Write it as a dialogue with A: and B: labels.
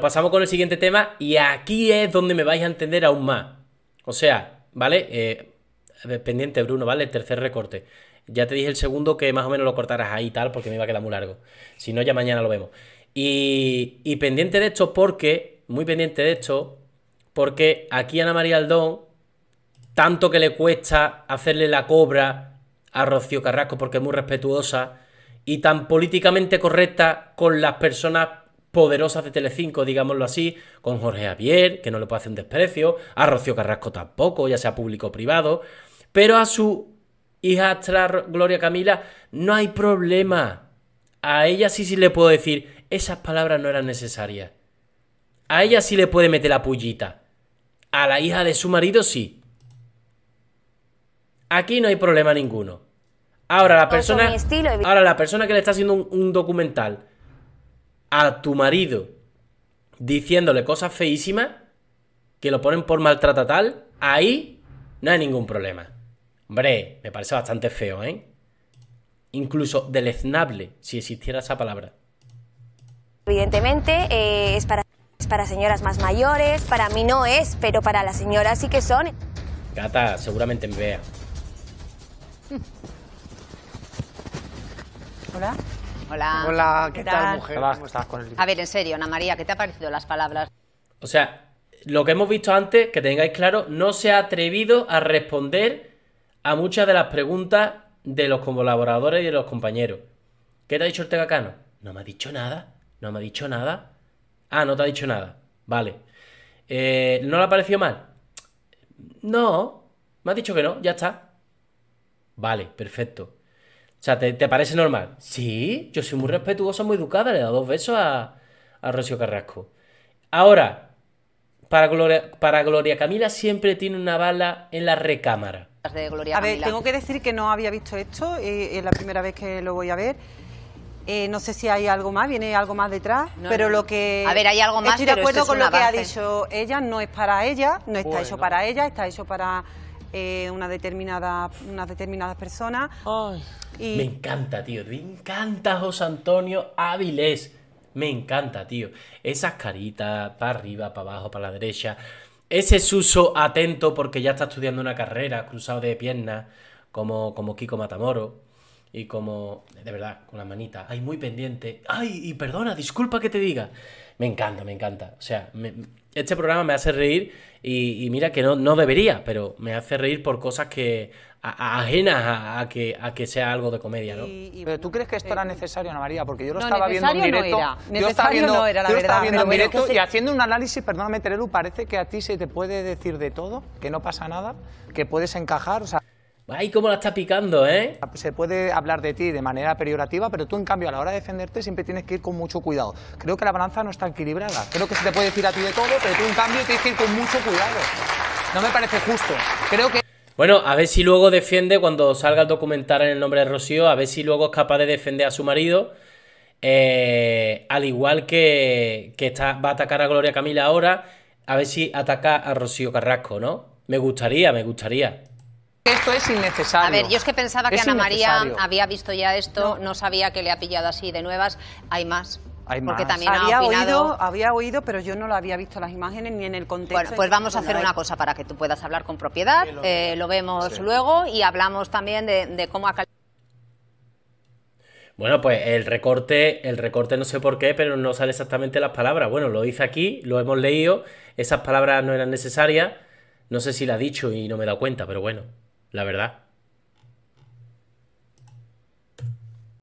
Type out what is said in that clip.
A: pasamos con el siguiente tema y aquí es donde me vais a entender aún más. O sea, ¿vale? Eh, pendiente, Bruno, ¿vale? El tercer recorte. Ya te dije el segundo que más o menos lo cortarás ahí y tal, porque me iba a quedar muy largo. Si no, ya mañana lo vemos. Y, y pendiente de esto porque, muy pendiente de esto, porque aquí Ana María Aldón, tanto que le cuesta hacerle la cobra a Rocío Carrasco porque es muy respetuosa y tan políticamente correcta con las personas poderosas de Telecinco, digámoslo así, con Jorge Javier, que no le puede hacer un desprecio, a Rocío Carrasco tampoco, ya sea público o privado, pero a su hija Gloria Camila no hay problema. A ella sí sí le puedo decir, esas palabras no eran necesarias. A ella sí le puede meter la pullita. A la hija de su marido sí. Aquí no hay problema ninguno. Ahora la persona, ahora la persona que le está haciendo un documental a tu marido diciéndole cosas feísimas, que lo ponen por maltrata tal, ahí no hay ningún problema. Hombre, me parece bastante feo, ¿eh? Incluso deleznable, si existiera esa palabra.
B: Evidentemente, eh, es, para, es para señoras más mayores, para mí no es, pero para las señoras sí que son.
A: Gata, seguramente me vea.
B: Hola. Hola. Hola, ¿qué, tal, mujer? ¿Cómo
A: estás con el... A
B: ver, en serio, Ana María, ¿qué te ha parecido las palabras?
A: O sea, lo que hemos visto antes, que tengáis claro, no se ha atrevido a responder a muchas de las preguntas de los colaboradores y de los compañeros. ¿Qué te ha dicho Ortega Cano? No me ha dicho nada. No me ha dicho nada. Ah, no te ha dicho nada. Vale. Eh, ¿No le ha parecido mal? No. Me ha dicho que no. Ya está. Vale, perfecto. O sea, ¿te, parece normal? Sí, yo soy muy respetuosa, muy educada, le he dado dos besos a, a Rocío Carrasco. Ahora, para Gloria, para Gloria Camila siempre tiene una bala en la recámara.
B: a ver, tengo que decir que no había visto esto, eh, es la primera vez que lo voy a ver. Eh, no sé si hay algo más, viene algo más detrás, pero lo que... A ver, hay algo más. Estoy de acuerdo con lo que ha dicho ella, no es para ella, no está hecho para ella, está hecho para eh, una determinada, persona determinadas personas. Me encanta,
A: tío. Me encanta José Antonio Áviles. Me encanta, tío. Esas caritas para arriba, para abajo, para la derecha. Ese suso atento porque ya está estudiando una carrera, cruzado de piernas, como, como Kiko Matamoro y como, de verdad, con la manita, ay, muy pendiente, ay, y perdona, disculpa que te diga. Me encanta, me encanta. O sea, este programa me hace reír y, mira que no, no, debería, pero me hace reír por cosas que ajenas a, que, a que sea algo de comedia, ¿no? pero tú crees que esto era necesario, Ana María, porque yo lo estaba viendo en directo. No Yo estaba viendo, era, la yo verdad, estaba viendo en directo y haciendo un análisis, perdóname Terelu, parece que a ti se te puede decir de todo, que no pasa nada, que puedes encajar, o sea... Ay, cómo la está picando, ¿eh? Se puede hablar de ti de manera peyorativa, pero tú, en cambio, a la hora de defenderte siempre tienes que ir con mucho cuidado. Creo que la balanza no está equilibrada. Creo que se te puede decir a ti de todo, pero tú, en cambio, tienes que ir con mucho cuidado. No me parece justo. Creo que... Bueno, a ver si luego defiende, cuando salga el documental en el nombre de Rocío, a ver si luego es capaz de defender a su marido. Eh, al igual que, va a atacar a Gloria Camila ahora, a ver si ataca a Rocío Carrasco, ¿no? Me gustaría, me gustaría. Esto es innecesario. A ver, yo es
B: que pensaba que Ana María había visto ya esto, no. sabía que le ha pillado así de nuevas. Hay más.
A: Hay más. Porque también había, oído,
B: había oído, pero yo no lo había visto las imágenes ni en el contexto. Bueno, pues vamos a hacer una cosa para que tú puedas hablar con propiedad. Eh, lo, vemos luego y hablamos también de, cómo ha
A: bueno, pues el recorte, el recorte no sé por qué, pero no sale exactamente las palabras. Bueno, lo hice aquí, lo hemos leído, esas palabras no eran necesarias. No sé si la ha dicho y no me he dado cuenta, pero bueno la verdad.